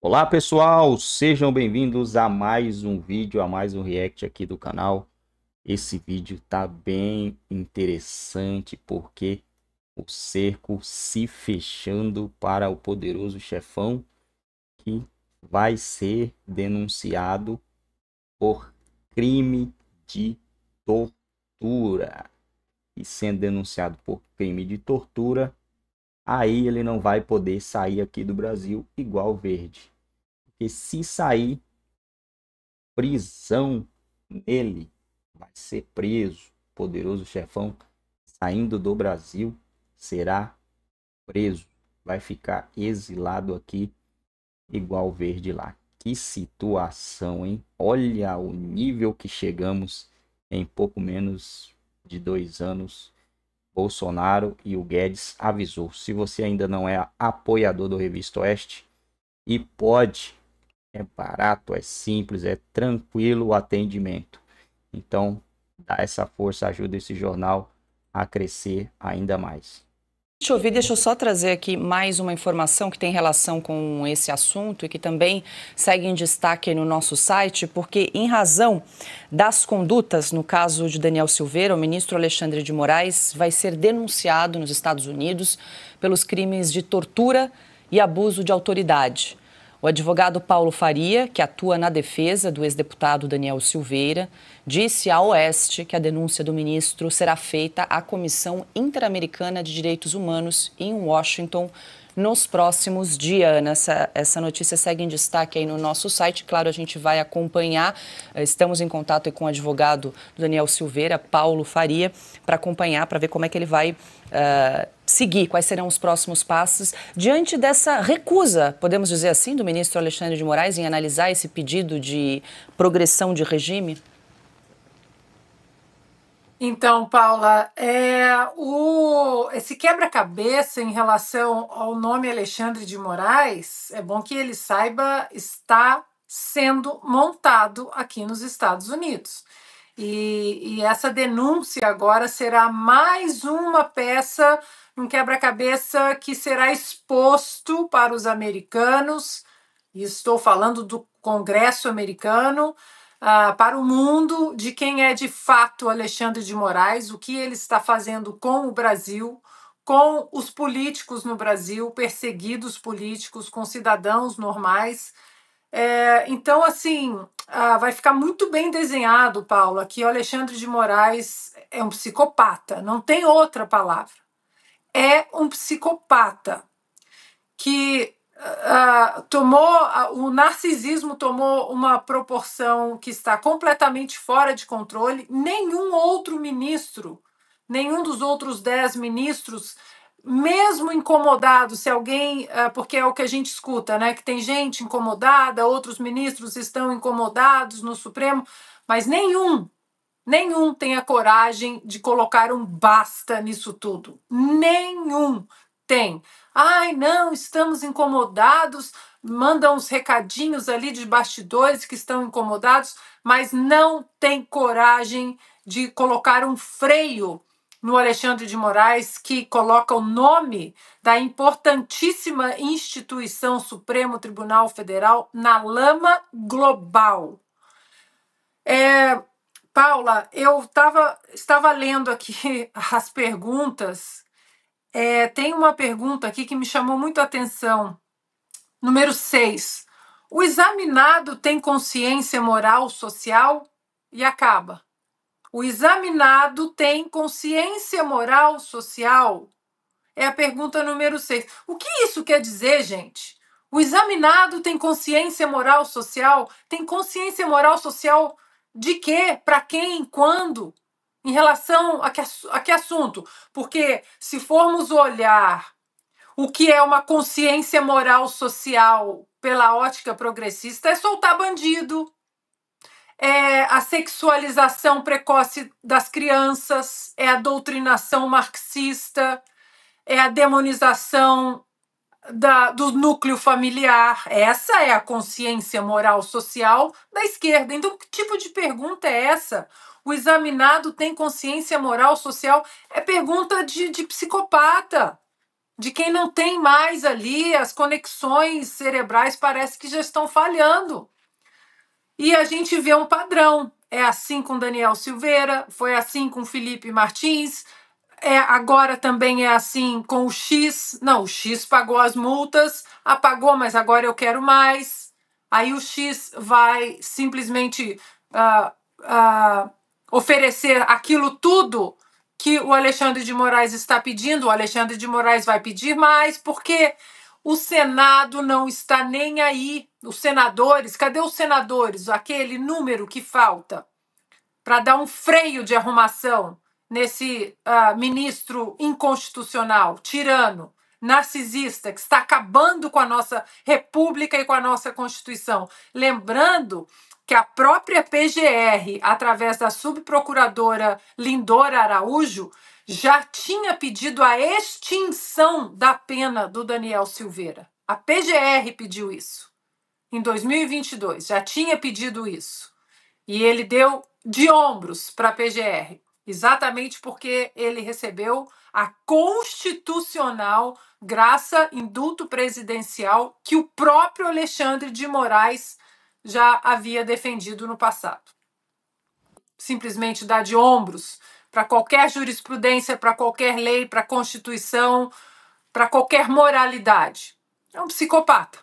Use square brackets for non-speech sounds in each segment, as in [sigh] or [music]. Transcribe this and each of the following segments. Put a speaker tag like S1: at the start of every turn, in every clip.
S1: Olá pessoal, sejam bem-vindos a mais um vídeo, a mais um react aqui do canal. Esse vídeo tá bem interessante porque o cerco se fechando para o poderoso chefão que vai ser denunciado por crime de tortura. E sendo denunciado por crime de tortura, aí ele não vai poder sair aqui do Brasil igual verde. Porque se sair, prisão nele, vai ser preso. Poderoso chefão saindo do Brasil será preso, vai ficar exilado aqui igual verde lá. Que situação, hein? Olha o nível que chegamos em pouco menos de dois anos Bolsonaro e o Guedes avisou. Se você ainda não é apoiador do Revista Oeste, e pode, é barato, é simples, é tranquilo o atendimento. Então, dá essa força, ajuda esse jornal a crescer ainda mais.
S2: Deixa eu deixa eu só trazer aqui mais uma informação que tem relação com esse assunto e que também segue em destaque no nosso site, porque em razão das condutas, no caso de Daniel Silveira, o ministro Alexandre de Moraes vai ser denunciado nos Estados Unidos pelos crimes de tortura e abuso de autoridade. O advogado Paulo Faria, que atua na defesa do ex-deputado Daniel Silveira, disse à Oeste que a denúncia do ministro será feita à Comissão Interamericana de Direitos Humanos em Washington nos próximos dias. Essa, essa notícia segue em destaque aí no nosso site. Claro, a gente vai acompanhar. Eh, estamos em contato com o advogado Daniel Silveira, Paulo Faria, para acompanhar, para ver como é que ele vai. Uh, seguir, quais serão os próximos passos diante dessa recusa, podemos dizer assim, do ministro Alexandre de Moraes em analisar esse pedido de progressão de regime?
S3: Então, Paula, é, o, esse quebra-cabeça em relação ao nome Alexandre de Moraes, é bom que ele saiba, está sendo montado aqui nos Estados Unidos. E, e essa denúncia agora será mais uma peça, um quebra-cabeça que será exposto para os americanos, e estou falando do Congresso americano ah, para o mundo de quem é de fato Alexandre de Moraes, o que ele está fazendo com o Brasil, com os políticos no Brasil, perseguidos políticos, com cidadãos normais. É, então, assim, ah, vai ficar muito bem desenhado, Paula, que o Alexandre de Moraes é um psicopata, não tem outra palavra. É um psicopata que Uh, tomou uh, o narcisismo tomou uma proporção que está completamente fora de controle. Nenhum outro ministro, nenhum dos outros dez ministros, mesmo incomodado, se alguém, uh, porque é o que a gente escuta, né? Que tem gente incomodada, outros ministros estão incomodados no Supremo, mas nenhum, nenhum tem a coragem de colocar um basta nisso tudo. Nenhum. Tem. Ai, não, estamos incomodados. Mandam uns recadinhos ali de bastidores que estão incomodados, mas não tem coragem de colocar um freio no Alexandre de Moraes, que coloca o nome da importantíssima instituição Supremo Tribunal Federal na lama global. É, Paula, eu tava, estava lendo aqui [laughs] as perguntas é, tem uma pergunta aqui que me chamou muito a atenção. Número 6. O examinado tem consciência moral social? E acaba. O examinado tem consciência moral social? É a pergunta número 6. O que isso quer dizer, gente? O examinado tem consciência moral social? Tem consciência moral social de quê? Para quem? Quando? Em relação a que, a que assunto? Porque se formos olhar o que é uma consciência moral social pela ótica progressista, é soltar bandido, é a sexualização precoce das crianças, é a doutrinação marxista, é a demonização da, do núcleo familiar. Essa é a consciência moral social da esquerda. Então, que tipo de pergunta é essa? O examinado tem consciência moral, social. É pergunta de, de psicopata, de quem não tem mais ali as conexões cerebrais, parece que já estão falhando. E a gente vê um padrão. É assim com Daniel Silveira, foi assim com Felipe Martins, é, agora também é assim com o X. Não, o X pagou as multas, apagou, mas agora eu quero mais. Aí o X vai simplesmente uh, uh, oferecer aquilo tudo que o Alexandre de Moraes está pedindo, o Alexandre de Moraes vai pedir mais, porque o Senado não está nem aí. Os senadores, cadê os senadores? Aquele número que falta para dar um freio de arrumação nesse uh, ministro inconstitucional, tirano, narcisista, que está acabando com a nossa república e com a nossa Constituição. Lembrando que a própria PGR, através da subprocuradora Lindora Araújo, já tinha pedido a extinção da pena do Daniel Silveira. A PGR pediu isso em 2022, já tinha pedido isso. E ele deu de ombros para a PGR, exatamente porque ele recebeu a constitucional graça indulto presidencial que o próprio Alexandre de Moraes já havia defendido no passado. Simplesmente dar de ombros para qualquer jurisprudência, para qualquer lei, para a Constituição, para qualquer moralidade. É um psicopata.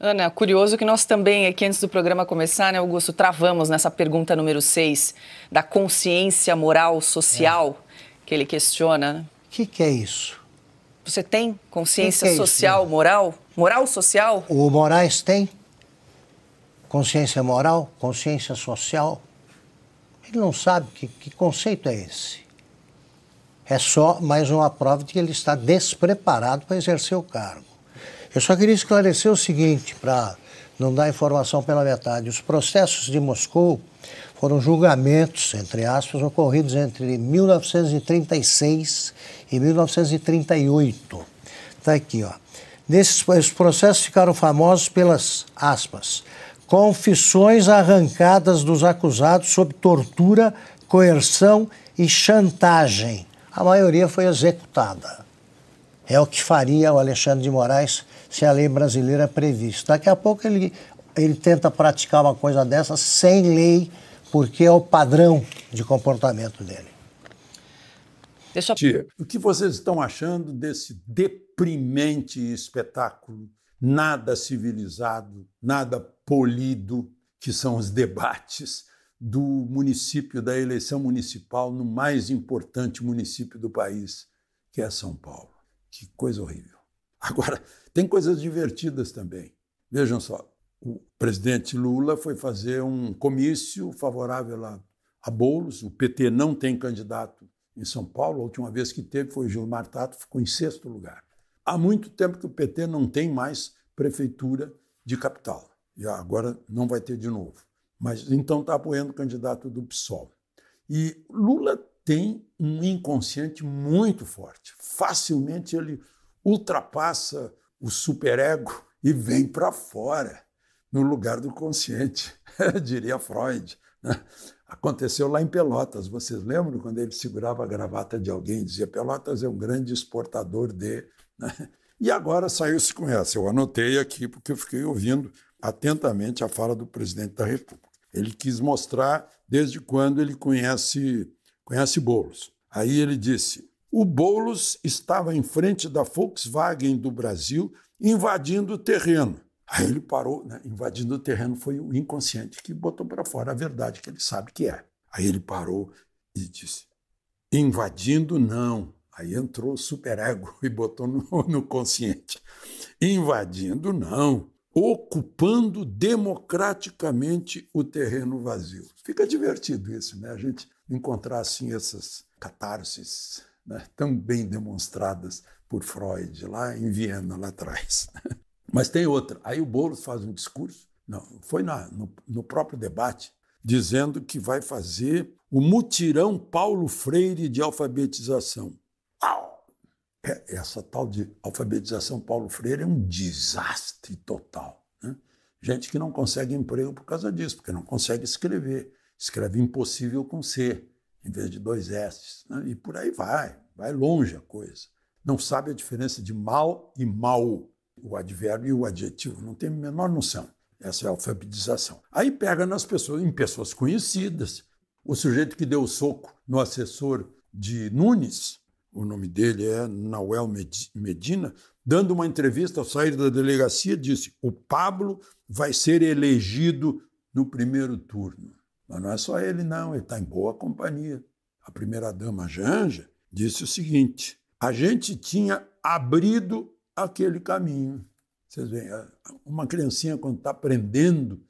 S2: Ana, curioso que nós também, aqui antes do programa começar, né, Augusto, travamos nessa pergunta número 6 da consciência moral social é. que ele questiona. O né?
S4: que, que é isso?
S2: Você tem consciência que que é social, isso, moral?
S4: Moral social? O Moraes tem? consciência moral, consciência social. Ele não sabe que, que conceito é esse. É só mais uma prova de que ele está despreparado para exercer o cargo. Eu só queria esclarecer o seguinte, para não dar informação pela metade. Os processos de Moscou foram julgamentos, entre aspas, ocorridos entre 1936 e 1938. Está aqui, ó. Nesses, esses processos ficaram famosos pelas, aspas, confissões arrancadas dos acusados sob tortura, coerção e chantagem. A maioria foi executada. É o que faria o Alexandre de Moraes se a lei brasileira é previsse. Daqui a pouco ele, ele tenta praticar uma coisa dessa sem lei, porque é o padrão de comportamento dele.
S5: Deixa... Tia, o que vocês estão achando desse deprimente espetáculo? Nada civilizado, nada polido, que são os debates do município, da eleição municipal no mais importante município do país, que é São Paulo. Que coisa horrível. Agora, tem coisas divertidas também. Vejam só, o presidente Lula foi fazer um comício favorável a, a Boulos, o PT não tem candidato em São Paulo, a última vez que teve foi Gilmar Tato, ficou em sexto lugar. Há muito tempo que o PT não tem mais prefeitura de capital. E agora não vai ter de novo. Mas então está apoiando o candidato do PSOL. E Lula tem um inconsciente muito forte. Facilmente ele ultrapassa o superego e vem para fora, no lugar do consciente, [laughs] diria Freud. Né? Aconteceu lá em Pelotas. Vocês lembram quando ele segurava a gravata de alguém e dizia: Pelotas é um grande exportador de. Né? E agora saiu-se com essa. Eu anotei aqui porque eu fiquei ouvindo atentamente a fala do presidente da República. Ele quis mostrar desde quando ele conhece, conhece Boulos. Aí ele disse: o Boulos estava em frente da Volkswagen do Brasil invadindo o terreno. Aí ele parou, né? invadindo o terreno foi o inconsciente que botou para fora a verdade que ele sabe que é. Aí ele parou e disse: invadindo não. Aí entrou o superego [laughs] e botou no, no consciente. Invadindo não ocupando democraticamente o terreno vazio. Fica divertido isso, né? A gente encontrar assim essas catarses né? tão bem demonstradas por Freud lá em Viena, lá atrás. [laughs] Mas tem outra. Aí o Boulos faz um discurso, não, foi na, no, no próprio debate, dizendo que vai fazer o mutirão Paulo Freire de alfabetização. É, essa tal de alfabetização Paulo Freire é um desastre total. Né? Gente que não consegue emprego por causa disso, porque não consegue escrever. Escreve impossível com C, em vez de dois S. Né? E por aí vai, vai longe a coisa. Não sabe a diferença de mal e mal, o advérbio e o adjetivo, não tem a menor noção. Essa é a alfabetização. Aí pega nas pessoas, em pessoas conhecidas. O sujeito que deu o soco no assessor de Nunes, o nome dele é Nauel Medina, dando uma entrevista ao sair da delegacia, disse: o Pablo vai ser elegido no primeiro turno. Mas não é só ele, não, ele está em boa companhia. A primeira-dama Janja disse o seguinte: a gente tinha abrido aquele caminho. Vocês veem, uma criancinha, quando está aprendendo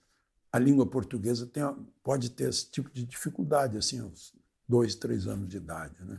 S5: a língua portuguesa, tem, pode ter esse tipo de dificuldade, assim, aos dois, três anos de idade. Né?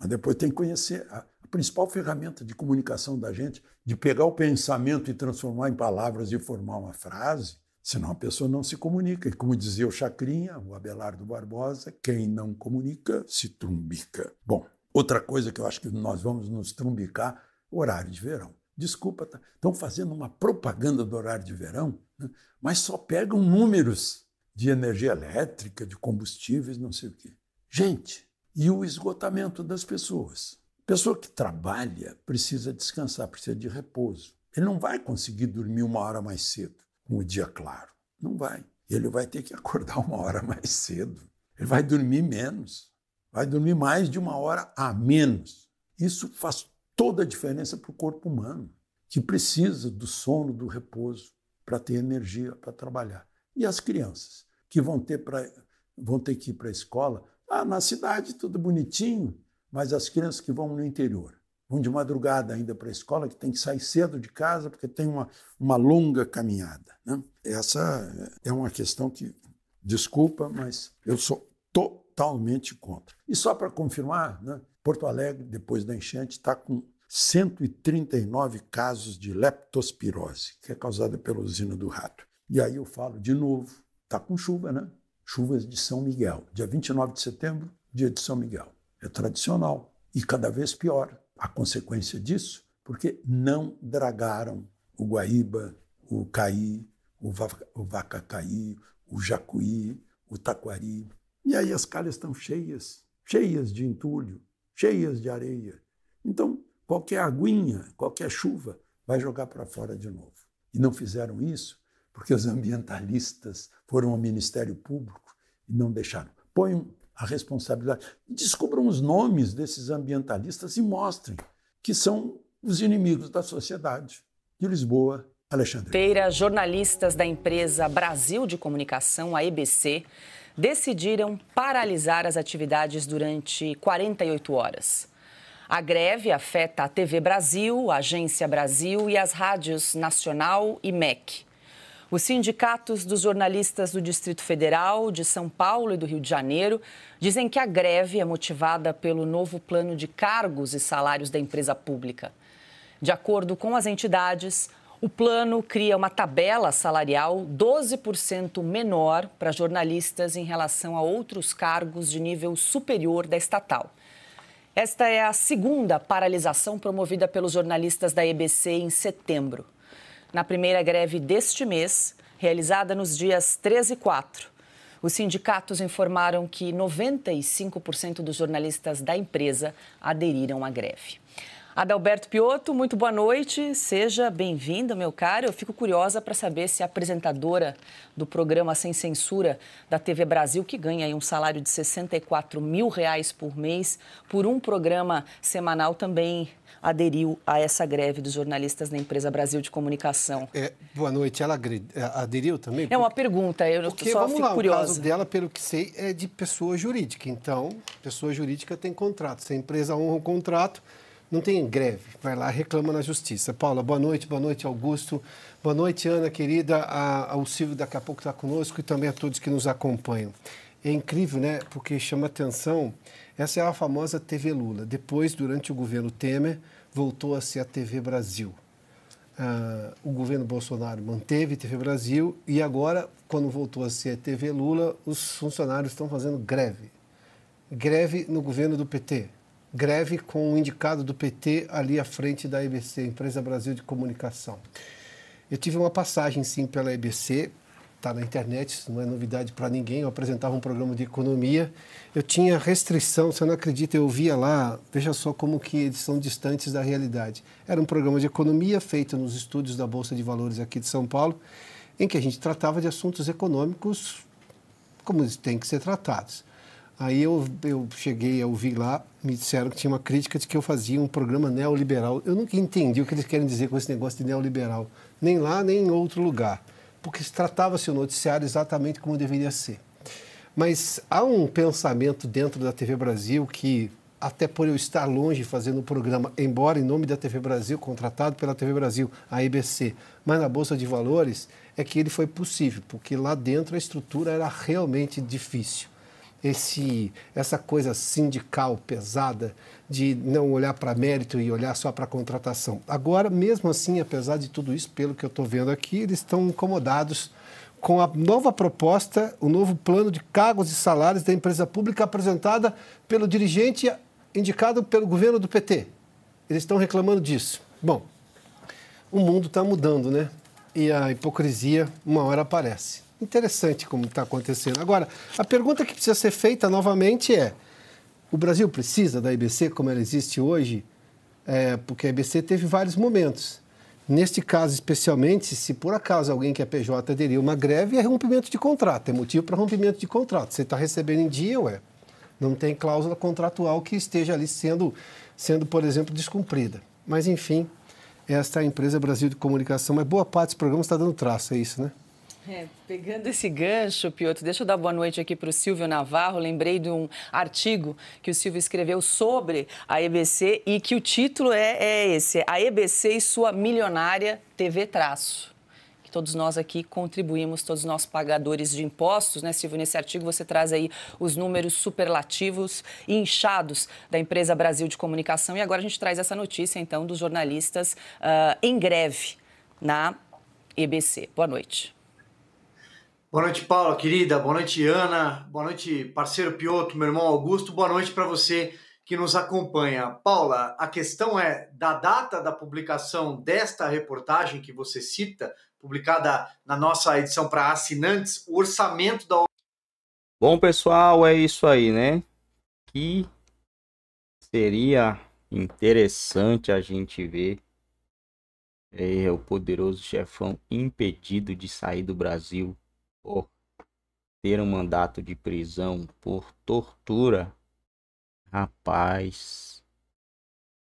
S5: Mas depois tem que conhecer a, principal ferramenta de comunicação da gente, de pegar o pensamento e transformar em palavras e formar uma frase, senão a pessoa não se comunica. E como dizia o Chacrinha, o Abelardo Barbosa, quem não comunica se trumbica. Bom, outra coisa que eu acho que nós vamos nos trumbicar, horário de verão. Desculpa, tá? estão fazendo uma propaganda do horário de verão, né? mas só pegam números de energia elétrica, de combustíveis, não sei o quê. Gente, e o esgotamento das pessoas. Pessoa que trabalha precisa descansar, precisa de repouso. Ele não vai conseguir dormir uma hora mais cedo, com o dia claro. Não vai. Ele vai ter que [laughs] acordar uma hora mais cedo. Ele vai dormir menos. Vai dormir mais de uma hora a menos. Isso faz toda a diferença para o corpo humano, que precisa do sono, do repouso, para ter energia para trabalhar. E as crianças, que vão ter, pra, vão ter que ir para a escola ah, na cidade tudo bonitinho, mas as crianças que vão no interior vão de madrugada ainda para a escola, que tem que sair cedo de casa porque tem uma, uma longa caminhada. Né? Essa é uma questão que, desculpa, mas eu sou totalmente contra. E só para confirmar, né, Porto Alegre, depois da enchente, está com 139 casos de leptospirose, que é causada pela usina do rato. E aí eu falo de novo, está com chuva, né? chuvas de São Miguel. Dia 29 de setembro, dia de São Miguel. É tradicional e cada vez pior. A consequência disso, porque não dragaram o Guaíba, o Caí, o, Va o Vacacaí, o Jacuí, o Taquari. E aí as calhas estão cheias, cheias de entulho, cheias de areia. Então, qualquer aguinha, qualquer chuva vai jogar para fora de novo. E não fizeram isso porque os ambientalistas foram ao Ministério Público e não deixaram. Põe a responsabilidade. Descubram os nomes desses ambientalistas e mostrem que são os inimigos da sociedade. De Lisboa, Alexandre.
S2: Feira, jornalistas da empresa Brasil de Comunicação, a EBC, decidiram paralisar as atividades durante 48 horas. A greve afeta a TV Brasil, a Agência Brasil e as rádios Nacional e MEC. Os sindicatos dos jornalistas do Distrito Federal, de São Paulo e do Rio de Janeiro dizem que a greve é motivada pelo novo plano de cargos e salários da empresa pública. De acordo com as entidades, o plano cria uma tabela salarial 12% menor para jornalistas em relação a outros cargos de nível superior da estatal. Esta é a segunda paralisação promovida pelos jornalistas da EBC em setembro na primeira greve deste mês, realizada nos dias 13 e 4. Os sindicatos informaram que 95% dos jornalistas da empresa aderiram à greve. Adalberto Piotto, muito boa noite. Seja bem vindo meu caro. Eu fico curiosa para saber se a apresentadora do programa Sem Censura da TV Brasil, que ganha um salário de 64 mil reais por mês por um programa semanal, também aderiu a essa greve dos jornalistas da empresa Brasil de Comunicação.
S6: É, boa noite. Ela é, aderiu também? É uma pergunta. Eu Porque, só vamos fico lá, curiosa. O caso dela, pelo que sei, é de pessoa jurídica. Então, pessoa jurídica tem contrato. Se a empresa honra o contrato não tem greve, vai lá, reclama na justiça. Paula, boa noite, boa noite, Augusto. Boa noite, Ana, querida. A, ao Silvio, daqui a pouco está conosco e também a todos que nos acompanham. É incrível, né? Porque chama atenção. Essa é a famosa TV Lula. Depois, durante o governo Temer, voltou a ser a TV Brasil. Ah, o governo Bolsonaro manteve a TV Brasil e agora, quando voltou a ser a TV Lula, os funcionários estão fazendo greve. Greve no governo do PT greve com o um indicado do PT ali à frente da EBC, Empresa Brasil de Comunicação. Eu tive uma passagem, sim, pela EBC, está na internet, isso não é novidade para ninguém. Eu apresentava um programa de economia. Eu tinha restrição, você não acredita, eu via lá, veja só como que eles são distantes da realidade. Era um programa de economia feito nos estúdios da Bolsa de Valores aqui de São Paulo, em que a gente tratava de assuntos econômicos como eles têm que ser tratados. Aí eu, eu cheguei a ouvir lá, me disseram que tinha uma crítica de que eu fazia um programa neoliberal. Eu nunca entendi o que eles querem dizer com esse negócio de neoliberal, nem lá, nem em outro lugar, porque tratava-se o noticiário exatamente como deveria ser. Mas há um pensamento dentro da TV Brasil que, até por eu estar longe fazendo o programa, embora em nome da TV Brasil, contratado pela TV Brasil, a EBC, mas na Bolsa de Valores, é que ele foi possível, porque lá dentro a estrutura era realmente difícil esse, essa coisa sindical pesada de não olhar para mérito e olhar só para contratação. Agora, mesmo assim, apesar de tudo isso, pelo que eu estou vendo aqui, eles estão incomodados com a nova proposta, o novo plano de cargos e salários da empresa pública apresentada pelo dirigente indicado pelo governo do PT. Eles estão reclamando disso. Bom, o mundo está mudando, né? E a hipocrisia uma hora aparece. Interessante como está acontecendo. Agora, a pergunta que precisa ser feita novamente é: o Brasil precisa da IBC como ela existe hoje? É, porque a IBC teve vários momentos. Neste caso, especialmente, se por acaso alguém que é PJ aderir uma greve, é rompimento de contrato, é motivo para rompimento de contrato. Você está recebendo em dia, ué. Não tem cláusula contratual que esteja ali sendo, sendo por exemplo, descumprida. Mas, enfim, esta é a empresa Brasil de Comunicação. Mas boa parte dos programas está dando traço, é isso, né?
S2: É, pegando esse gancho, Piotr, deixa eu dar boa noite aqui para o Silvio Navarro. Lembrei de um artigo que o Silvio escreveu sobre a EBC e que o título é, é esse: A EBC e sua milionária TV Traço todos nós aqui contribuímos, todos nós pagadores de impostos, né, Silvio? Nesse artigo você traz aí os números superlativos e inchados da empresa Brasil de Comunicação. E agora a gente traz essa notícia, então, dos jornalistas uh, em greve na EBC. Boa
S1: noite.
S4: Boa noite, Paula, querida. Boa noite, Ana. Boa noite, parceiro
S1: Piotr, meu irmão Augusto. Boa noite para você que nos acompanha. Paula, a questão é da data da publicação desta reportagem que você cita, publicada na nossa edição para assinantes, o orçamento da. Bom, pessoal, é isso aí, né? Que seria interessante a gente ver é, o poderoso chefão impedido de sair do Brasil por ter um mandato de prisão por tortura, rapaz,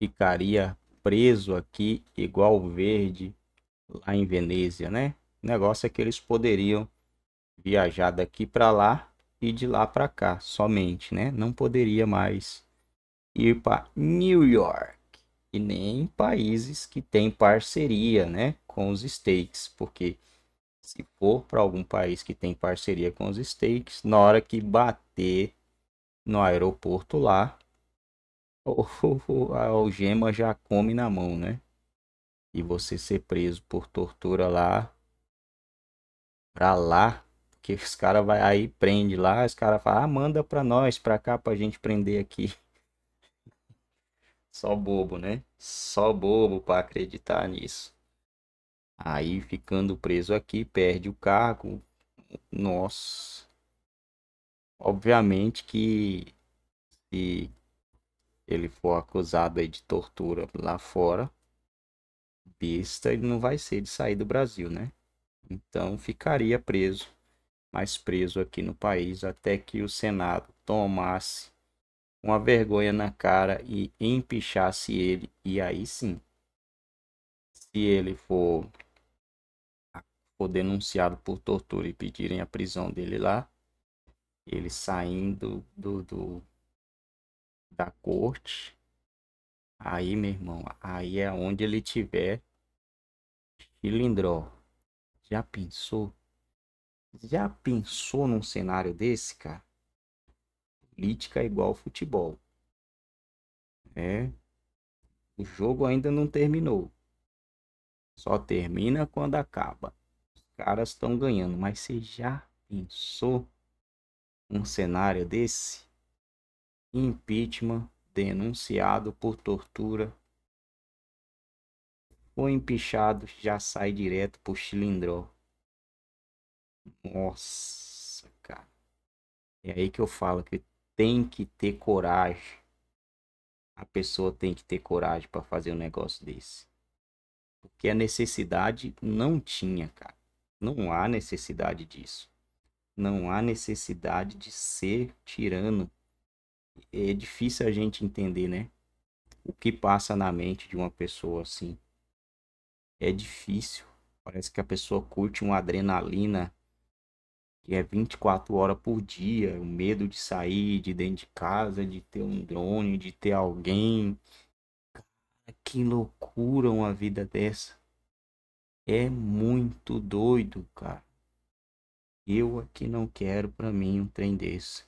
S1: ficaria preso aqui igual verde lá em Veneza, né? O negócio é que eles poderiam viajar daqui para lá e de lá para cá somente, né? Não poderia mais ir para New York e nem países que têm parceria, né, com os States, porque se for para algum país que tem parceria com os steaks, na hora que bater no aeroporto lá, [laughs] a algema já come na mão, né? E você ser preso por tortura lá, pra lá, porque os caras vai aí prende lá, os caras falam, ah, manda pra nós, pra cá, pra gente prender aqui. [laughs] Só bobo, né? Só bobo para acreditar nisso. Aí ficando preso aqui, perde o cargo. Nossa. Obviamente que se ele for acusado aí de tortura lá fora, besta ele não vai ser de sair do Brasil, né? Então ficaria preso, mas preso aqui no país até que o Senado tomasse uma vergonha na cara e empichasse ele. E aí sim, se ele for for denunciado por tortura e pedirem a prisão dele lá, ele saindo do, do da corte, aí, meu irmão, aí é onde ele tiver cilindró. Já pensou? Já pensou num cenário desse, cara? Política é igual futebol. É. O jogo ainda não terminou. Só termina quando acaba caras estão ganhando. Mas você já pensou um cenário desse? Impeachment denunciado por tortura. O empichado já sai direto pro cilindró. Nossa, cara. É aí que eu falo que tem que ter coragem. A pessoa tem que ter coragem para fazer um negócio desse. Porque a necessidade não tinha, cara. Não há necessidade disso. Não há necessidade de ser tirano. É difícil a gente entender, né? O que passa na mente de uma pessoa assim. É difícil. Parece que a pessoa curte uma adrenalina que é 24 horas por dia, o medo de sair de dentro de casa, de ter um drone, de ter alguém. Cara, que loucura uma vida dessa. É muito doido, cara. Eu aqui não quero para mim um trem desse.